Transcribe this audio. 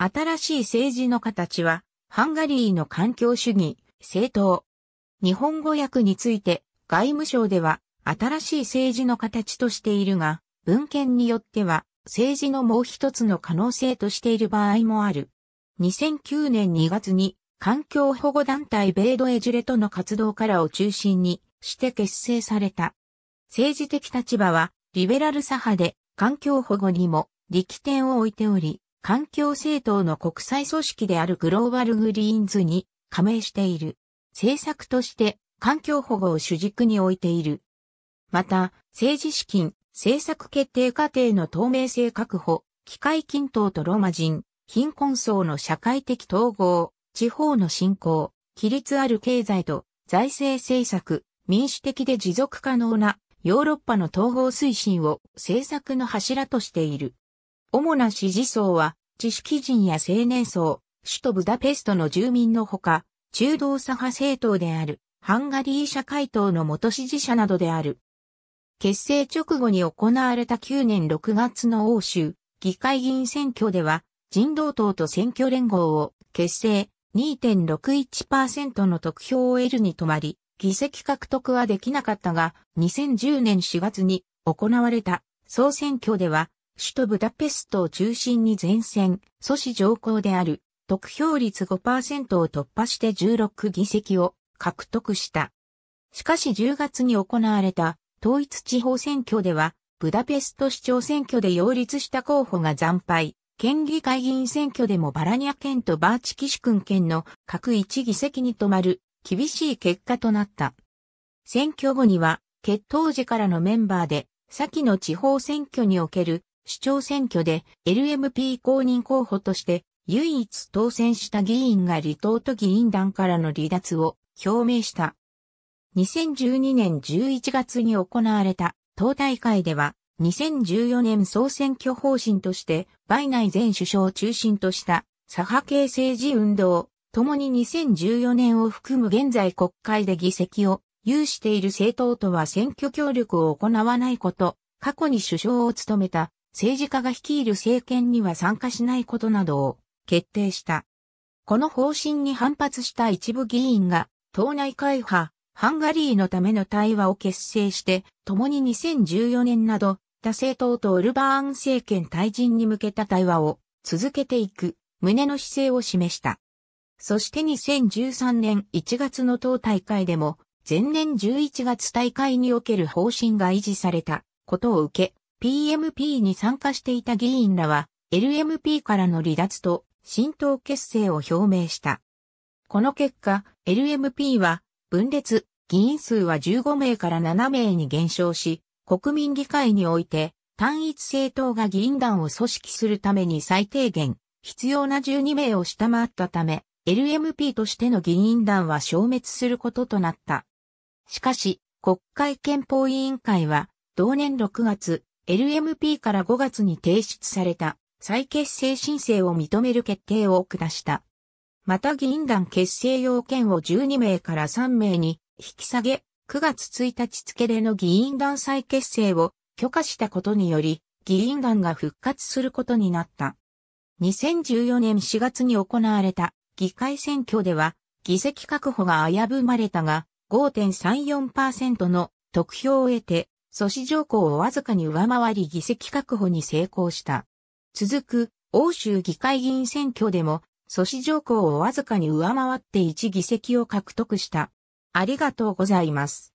新しい政治の形は、ハンガリーの環境主義、政党。日本語訳について、外務省では、新しい政治の形としているが、文献によっては、政治のもう一つの可能性としている場合もある。2009年2月に、環境保護団体ベイドエジュレとの活動からを中心にして結成された。政治的立場は、リベラル左派で、環境保護にも力点を置いており、環境政党の国際組織であるグローバルグリーンズに加盟している。政策として環境保護を主軸に置いている。また、政治資金、政策決定過程の透明性確保、機械均等とローマ人、貧困層の社会的統合、地方の振興、規律ある経済と財政政策、民主的で持続可能なヨーロッパの統合推進を政策の柱としている。主な支持層は知識人や青年層、首都ブダペストの住民のほか、中道左派政党である、ハンガリー社会党の元支持者などである。結成直後に行われた9年6月の欧州議会議員選挙では人道党と選挙連合を結成2.61%の得票を得るに止まり、議席獲得はできなかったが2010年4月に行われた総選挙では首都ブダペストを中心に前線、阻止上皇である、得票率5%を突破して16議席を獲得した。しかし10月に行われた統一地方選挙では、ブダペスト市長選挙で擁立した候補が惨敗、県議会議員選挙でもバラニア県とバーチキシ君県の各1議席に止まる厳しい結果となった。選挙後には、決闘時からのメンバーで、先の地方選挙における市長選挙で LMP 公認候補として唯一当選した議員が離党と議員団からの離脱を表明した。2012年11月に行われた党大会では2014年総選挙方針としてバイナイ前首相を中心とした左派系政治運動、共に2014年を含む現在国会で議席を有している政党とは選挙協力を行わないこと、過去に首相を務めた政治家が率いる政権には参加しないことなどを決定した。この方針に反発した一部議員が、党内会派、ハンガリーのための対話を結成して、共に2014年など、多政党とオルバーン政権退陣に向けた対話を続けていく、胸の姿勢を示した。そして2013年1月の党大会でも、前年11月大会における方針が維持されたことを受け、PMP に参加していた議員らは LMP からの離脱と新党結成を表明した。この結果、LMP は分裂、議員数は15名から7名に減少し、国民議会において単一政党が議員団を組織するために最低限必要な12名を下回ったため、LMP としての議員団は消滅することとなった。しかし、国会憲法委員会は同年6月、LMP から5月に提出された再結成申請を認める決定を下した。また議員団結成要件を12名から3名に引き下げ、9月1日付での議員団再結成を許可したことにより、議員団が復活することになった。2014年4月に行われた議会選挙では、議席確保が危ぶまれたが、5.34%の得票を得て阻止条項をわずかに上回り議席確保に成功した。続く、欧州議会議員選挙でも、阻止条項をわずかに上回って1議席を獲得した。ありがとうございます。